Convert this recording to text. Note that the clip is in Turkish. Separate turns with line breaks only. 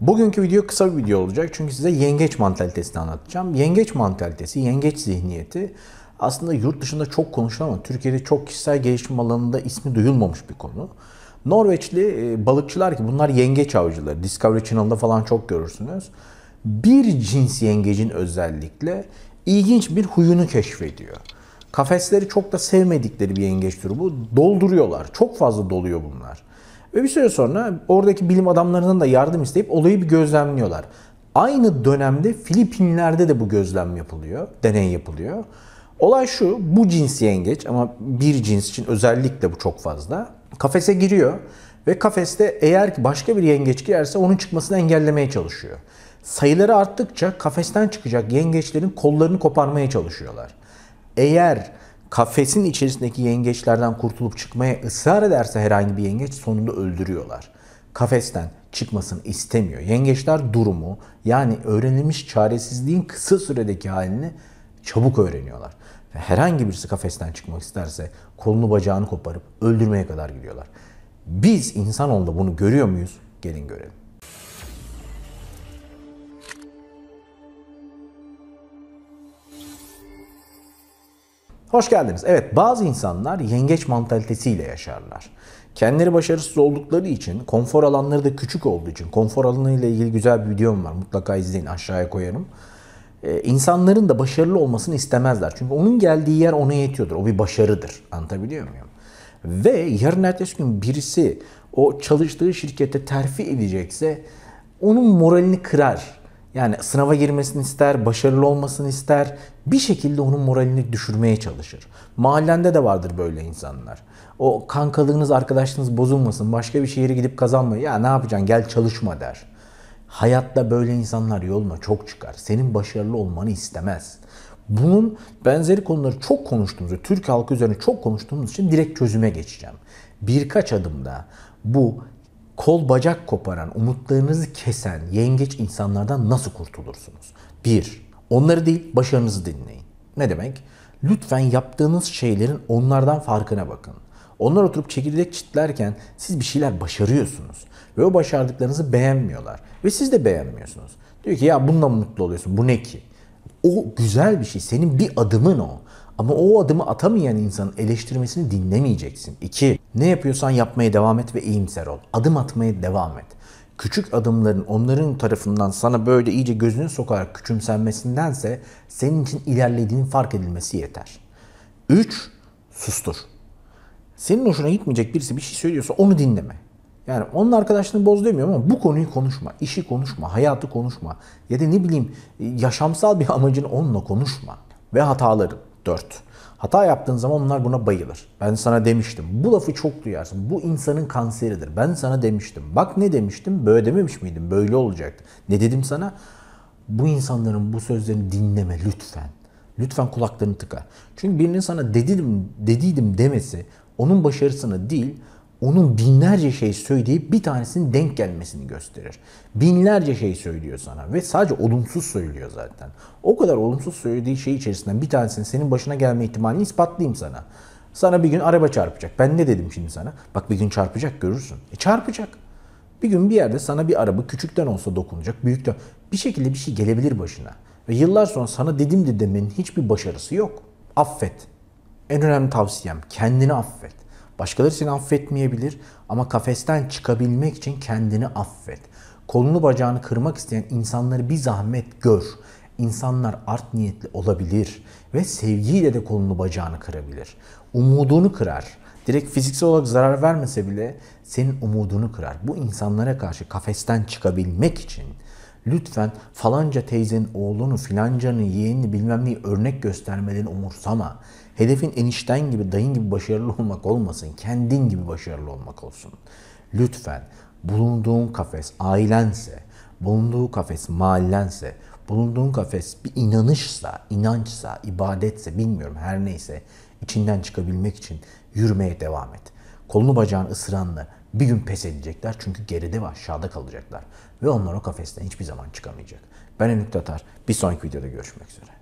Bugünkü video kısa bir video olacak çünkü size yengeç mantalitesini anlatacağım. Yengeç mantalitesi, yengeç zihniyeti aslında yurt dışında çok konuşulan ama Türkiye'de çok kişisel gelişim alanında ismi duyulmamış bir konu. Norveçli e, balıkçılar ki bunlar yengeç avcıları. Discovery Channel'da falan çok görürsünüz. Bir cins yengecin özellikle ilginç bir huyunu keşfediyor. Kafesleri çok da sevmedikleri bir yengeç türü bu. Dolduruyorlar. Çok fazla doluyor bunlar. Ve bir süre sonra oradaki bilim adamlarından da yardım isteyip olayı bir gözlemliyorlar. Aynı dönemde Filipinler'de de bu gözlem yapılıyor, deney yapılıyor. Olay şu, bu cins yengeç ama bir cins için özellikle bu çok fazla. Kafese giriyor ve kafeste eğer ki başka bir yengeç girerse onun çıkmasını engellemeye çalışıyor. Sayıları arttıkça kafesten çıkacak yengeçlerin kollarını koparmaya çalışıyorlar. Eğer kafesin içerisindeki yengeçlerden kurtulup çıkmaya ısrar ederse herhangi bir yengeç sonunda öldürüyorlar. Kafesten çıkmasını istemiyor. Yengeçler durumu yani öğrenilmiş çaresizliğin kısa süredeki halini çabuk öğreniyorlar. Herhangi birisi kafesten çıkmak isterse kolunu bacağını koparıp öldürmeye kadar gidiyorlar. Biz insanoğlu bunu görüyor muyuz? Gelin görelim. Hoş geldiniz. Evet bazı insanlar yengeç mantalitesiyle yaşarlar. Kendileri başarısız oldukları için, konfor alanları da küçük olduğu için, konfor alanı ile ilgili güzel bir videom var. Mutlaka izleyin aşağıya koyarım. Ee, insanların da başarılı olmasını istemezler. Çünkü onun geldiği yer ona yetiyordur. O bir başarıdır. Anlatabiliyor muyum? Ve yarın ertesi gün birisi o çalıştığı şirkete terfi edecekse onun moralini kırar yani sınava girmesini ister, başarılı olmasını ister. Bir şekilde onun moralini düşürmeye çalışır. Mahallende de vardır böyle insanlar. O kankalığınız, arkadaşınız bozulmasın. Başka bir şehire gidip kazanma. Ya ne yapacaksın gel çalışma der. Hayatta böyle insanlar yoluna çok çıkar. Senin başarılı olmanı istemez. Bunun benzeri konuları çok konuştuğumuz, Türk halkı üzerine çok konuştuğumuz için direkt çözüme geçeceğim. Birkaç adımda bu kol bacak koparan, umutlarınızı kesen yengeç insanlardan nasıl kurtulursunuz? 1. Onları değil, başarınızı dinleyin. Ne demek? Lütfen yaptığınız şeylerin onlardan farkına bakın. Onlar oturup çekirdek çitlerken siz bir şeyler başarıyorsunuz. Ve o başardıklarınızı beğenmiyorlar. Ve siz de beğenmiyorsunuz. Diyor ki ya bununla mutlu oluyorsun. Bu ne ki? O güzel bir şey. Senin bir adımın o. Ama o adımı atamayan insanın eleştirmesini dinlemeyeceksin. 2. Ne yapıyorsan yapmaya devam et ve eğimser ol. Adım atmaya devam et. Küçük adımların onların tarafından sana böyle iyice gözünü sokarak küçümsenmesindense senin için ilerlediğinin fark edilmesi yeter. 3. Sustur. Senin hoşuna gitmeyecek birisi bir şey söylüyorsa onu dinleme. Yani onun arkadaşlığını boz demiyorum ama bu konuyu konuşma. işi konuşma, hayatı konuşma. Ya da ne bileyim e, yaşamsal bir amacın onunla konuşma. Ve hataların. 4. Hata yaptığın zaman onlar buna bayılır. Ben sana demiştim. Bu lafı çok duyarsın. Bu insanın kanseridir. Ben sana demiştim. Bak ne demiştim? Böyle dememiş miydim? Böyle olacaktı. Ne dedim sana? Bu insanların bu sözlerini dinleme lütfen. Lütfen kulaklarını tıka. Çünkü birinin sana dedim, dediydim demesi onun başarısını değil, onun binlerce şey söyleyip bir tanesinin denk gelmesini gösterir. Binlerce şey söylüyor sana ve sadece olumsuz söylüyor zaten. O kadar olumsuz söylediği şey içerisinden bir tanesinin senin başına gelme ihtimalini ispatlayayım sana. Sana bir gün araba çarpacak. Ben ne dedim şimdi sana? Bak bir gün çarpacak görürsün. E çarpacak. Bir gün bir yerde sana bir araba küçükten olsa dokunacak, büyükten. Bir şekilde bir şey gelebilir başına. Ve yıllar sonra sana dedim de demenin hiçbir başarısı yok. Affet. En önemli tavsiyem kendini affet. Başkaları seni affetmeyebilir ama kafesten çıkabilmek için kendini affet. Kolunu bacağını kırmak isteyen insanları bir zahmet gör. İnsanlar art niyetli olabilir ve sevgiyle de kolunu bacağını kırabilir. Umudunu kırar. Direkt fiziksel olarak zarar vermese bile senin umudunu kırar. Bu insanlara karşı kafesten çıkabilmek için Lütfen falanca teyzenin oğlunu, filancanın yeğenini bilmem neyi örnek göstermeden umursama. Hedefin enişten gibi, dayın gibi başarılı olmak olmasın. Kendin gibi başarılı olmak olsun. Lütfen bulunduğun kafes ailense, bulunduğu kafes mahallense, bulunduğun kafes bir inanışsa, inançsa, ibadetse bilmiyorum her neyse içinden çıkabilmek için yürümeye devam et. Kolunu bacağını ısıranla bir gün pes edecekler çünkü geride ve aşağıda kalacaklar. Ve onlar o kafesten hiçbir zaman çıkamayacak. Ben Enük Tatar. Bir sonraki videoda görüşmek üzere.